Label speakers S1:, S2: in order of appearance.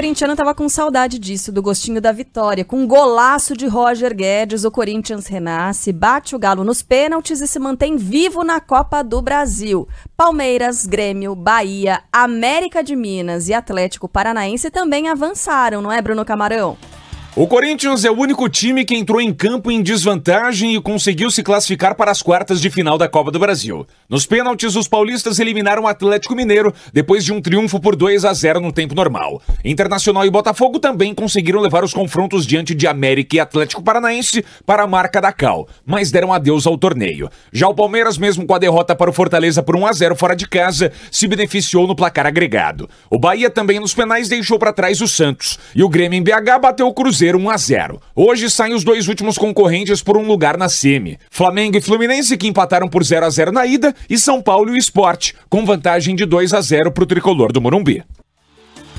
S1: corintiano tava com saudade disso, do gostinho da vitória. Com um golaço de Roger Guedes, o Corinthians renasce, bate o Galo nos pênaltis e se mantém vivo na Copa do Brasil. Palmeiras, Grêmio, Bahia, América de Minas e Atlético Paranaense também avançaram, não é, Bruno Camarão?
S2: O Corinthians é o único time que entrou em campo em desvantagem e conseguiu se classificar para as quartas de final da Copa do Brasil. Nos pênaltis, os paulistas eliminaram o Atlético Mineiro depois de um triunfo por 2 a 0 no tempo normal. Internacional e Botafogo também conseguiram levar os confrontos diante de América e Atlético Paranaense para a marca da Cal, mas deram adeus ao torneio. Já o Palmeiras, mesmo com a derrota para o Fortaleza por 1 a 0 fora de casa, se beneficiou no placar agregado. O Bahia também nos penais deixou para trás o Santos e o Grêmio em BH bateu o Cruzeiro Cruzeiro 1 a 0. Hoje saem os dois últimos concorrentes por um lugar na semi. Flamengo e Fluminense que empataram por 0 a 0 na ida e São Paulo e o Sport, com vantagem de 2 a 0 para o tricolor do Morumbi.